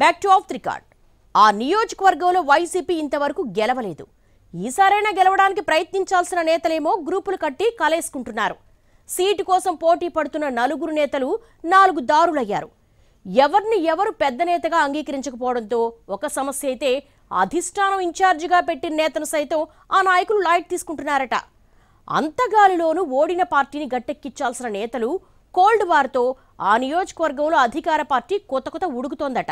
back to of record ఆ నియోజకవర్గంలో YCP ఇంతవరకు గెలవలేదు ఈసారైనా గెలవడానికి ప్రయత్నించాల్సిన నేతలేమో గ్రూపులు కట్టి కలేసుకుంటున్నారు సీటు కోసం పోటీ పడుతున్న నలుగురు నేతలు నాలుగు దారులయ్యారు ఎవరిని ఎవరు పెద్ద నేతగా అంగీకరించకపోవడంతో ఒక సమస్య అయితే అధిష్టానం ఇన్ఛార్జిగా పెట్టిన నేతను సైతం ఆ నాయకులు లైట్ తీసుకుంటున్నారట అంతగాలిలోనూ ఓడిన పార్టీని గట్టెక్కించాల్సిన నేతలు కోల్డ్ వార్తో ఆ నియోజకవర్గంలో అధికార పార్టీ కొత్త కొత్త ఉడుకుతోందట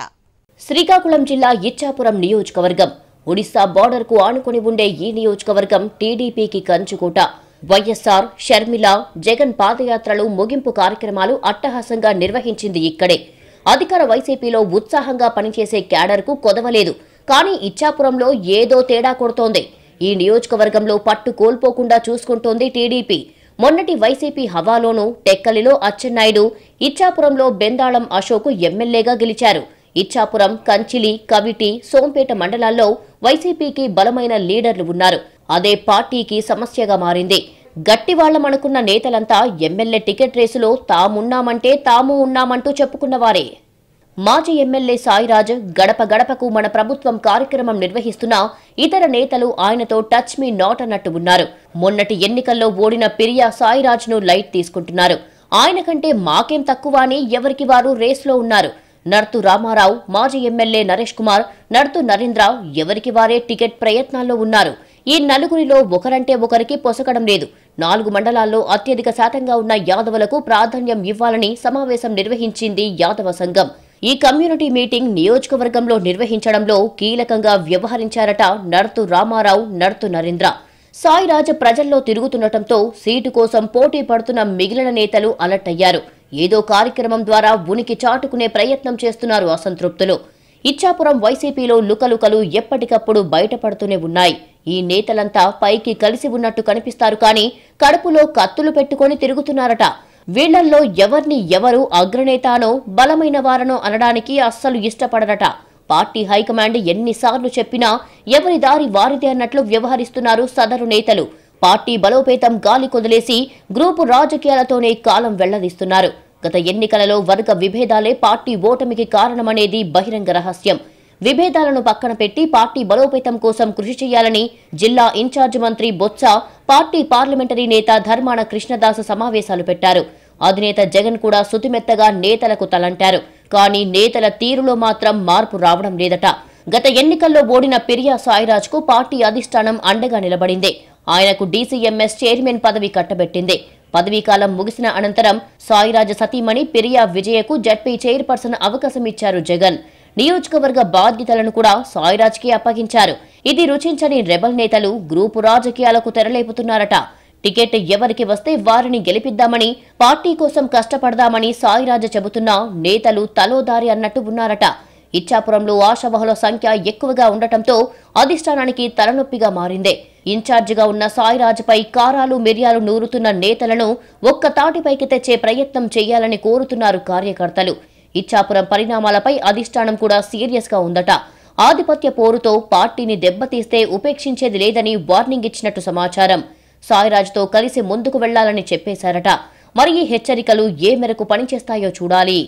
శ్రీకాకుళం జిల్లా ఇచ్చాపురం నియోజకవర్గం ఒడిశా బార్డర్కు ఆనుకుని ఉండే ఈ నియోజకవర్గం టీడీపీకి కంచుకోట వైఎస్ఆర్ షర్మిల జగన్ పాదయాత్రలు ముగింపు కార్యక్రమాలు అట్టహాసంగా నిర్వహించింది ఇక్కడే అధికార వైసీపీలో ఉత్సాహంగా పనిచేసే క్యాడర్కు కొదవలేదు కానీ ఇచ్చాపురంలో ఏదో తేడా కొడుతోంది ఈ నియోజకవర్గంలో పట్టు కోల్పోకుండా చూసుకుంటోంది టీడీపీ మొన్నటి వైసీపీ హవాలోనూ టెక్కలిలో అచ్చెన్నాయుడు ఇచ్చాపురంలో బెందాళం అశోక్ ఎమ్మెల్యేగా గెలిచారు ఇచ్చాపురం కంచిలి కవిటి సోంపేట మండలాల్లో వైసీపీకి బలమైన లీడర్లు ఉన్నారు అదే పార్టీకి సమస్యగా మారింది గట్టివాళ్లమనుకున్న నేతలంతా ఎమ్మెల్యే టికెట్ రేసులో తామున్నామంటే తాము ఉన్నామంటూ చెప్పుకున్నవారే మాజీ ఎమ్మెల్యే సాయిరాజ్ గడప గడపకు మన ప్రభుత్వం కార్యక్రమం నిర్వహిస్తున్నా ఇతర నేతలు ఆయనతో టచ్ మీ నాట్ అన్నట్టు ఉన్నారు మొన్నటి ఎన్నికల్లో ఓడిన పిరియా సాయిరాజ్ ను లైట్ తీసుకుంటున్నారు ఆయన కంటే మాకేం తక్కువ అని ఎవరికి వారు రేస్లో ఉన్నారు నర్తు రామారావు మాజీ ఎమ్మెల్యే నరేష్ కుమార్ నర్తు నరేంద్రరావు ఎవరికి వారే టికెట్ ప్రయత్నాల్లో ఉన్నారు ఈ నలుగురిలో ఒకరంటే ఒకరికి పొసగడం లేదు నాలుగు మండలాల్లో అత్యధిక శాతంగా ఉన్న యాదవులకు ప్రాధాన్యం ఇవ్వాలని సమావేశం నిర్వహించింది యాదవ సంఘం ఈ కమ్యూనిటీ మీటింగ్ నియోజకవర్గంలో నిర్వహించడంలో కీలకంగా వ్యవహరించారట నర్తు రామారావు నర్తు నరేంద్ర సాయిరాజ ప్రజల్లో తిరుగుతుండటంతో సీటు కోసం పోటీ పడుతున్న మిగిలిన నేతలు అలర్ట్ అయ్యారు ఏదో కార్యక్రమం ద్వారా ఉనికి చాటుకునే ప్రయత్నం చేస్తున్నారు అసంతృప్తులు ఇచ్చాపురం వైసీపీలో లుకలుకలు ఎప్పటికప్పుడు బయటపడుతూనే ఉన్నాయి ఈ నేతలంతా పైకి కలిసి ఉన్నట్టు కనిపిస్తారు కానీ కడుపులో కత్తులు పెట్టుకొని తిరుగుతున్నారట వీళ్లల్లో ఎవరిని ఎవరు అగ్రనేతానో బలమైన వారనో అనడానికి అస్సలు ఇష్టపడరట పార్టీ హైకమాండ్ ఎన్నిసార్లు చెప్పినా ఎవరి దారి వారిదే అన్నట్లు వ్యవహరిస్తున్నారు సదరు నేతలు పార్టీ బలోపేతం గాలి కొదిలేసి గ్రూపు రాజకీయాలతోనే కాలం వెళ్లదీస్తున్నారు గత ఎన్నికలలో వర్గ విభేదాలే పార్టీ ఓటమికి కారణమనేది బహిరంగ రహస్యం విభేదాలను పక్కన పెట్టి పార్టీ బలోపేతం కోసం కృషి చేయాలని జిల్లా ఇన్ఛార్జ్ మంత్రి బొత్స పార్టీ పార్లమెంటరీ నేత ధర్మాన కృష్ణదాస్ సమావేశాలు పెట్టారు అధినేత జగన్ కూడా సుతిమెత్తగా నేతలకు తలంటారు కానీ నేతల తీరులో మాత్రం మార్పు రావడం లేదట గత ఎన్నికల్లో ఓడిన పెరియా సాయిరాజ్ కు పార్టీ అధిష్టానం అండగా నిలబడింది ఆయనకు డీసీఎంఎస్ చైర్మన్ పదవి కట్టబెట్టింది పదవీకాలం ముగిసిన అనంతరం సాయిరాజ సతీమణి పెరియా విజయకు జడ్పీ చైర్పర్సన్ అవకాశం ఇచ్చారు జగన్ నియోజకవర్గ బాధ్యతలను కూడా సాయిరాజ్కి అప్పగించారు ఇది రుచించని రెబల్ నేతలు గ్రూపు రాజకీయాలకు తెరలేపుతున్నారట టికెట్ ఎవరికి వస్తే వారిని గెలిపిద్దామని పార్టీ కోసం కష్టపడదామని సాయిరాజ చెబుతున్నా నేతలు తలోదారి అన్నట్టు ఉన్నారట ఇచ్చాపురంలో ఆశవహుల సంఖ్య ఎక్కువగా ఉండటంతో అధిష్టానానికి తలనొప్పిగా మారిందే ఇన్ఛార్జిగా ఉన్న సాయిరాజ్పై కారాలు మిరియాలు నూరుతున్న నేతలను ఒక్క తాటిపైకి తెచ్చే ప్రయత్నం చేయాలని కోరుతున్నారు కార్యకర్తలు ఇచ్చాపురం పరిణామాలపై అధిష్టానం కూడా సీరియస్గా ఉందట ఆధిపత్య పోరుతో పార్టీని దెబ్బతీస్తే ఉపేక్షించేది లేదని వార్నింగ్ ఇచ్చినట్టు సమాచారం సాయిరాజ్తో కలిసి ముందుకు వెళ్లాలని చెప్పేశారట మరి ఈ హెచ్చరికలు ఏ మేరకు పనిచేస్తాయో చూడాలి